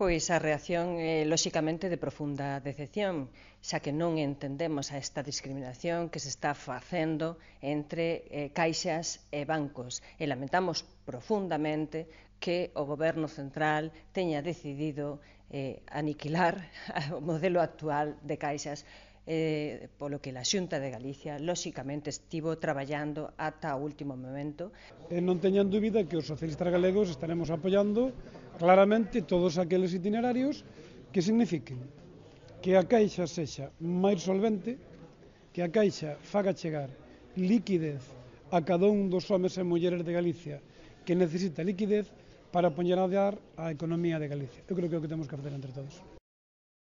Pois a reacción é lóxicamente de profunda decepción, xa que non entendemos a esta discriminación que se está facendo entre eh, caixas e bancos e lamentamos profundamente que o goberno central teña decidido eh, aniquilar o modelo actual de caixas eh, polo que a Xunta de Galicia lóxicamente estivo traballando ata o último momento. E non teñan dúbida que os socialistas galegos estaremos apoiando claramente todos aqueles itinerarios que signifiquen que a Caixa sexa máis solvente, que a Caixa faga chegar liquidez a cada un dos homes e mulleres de Galicia que necesita liquidez para poñer a dar a economía de Galicia. Eu creo que é o que temos que facer entre todos.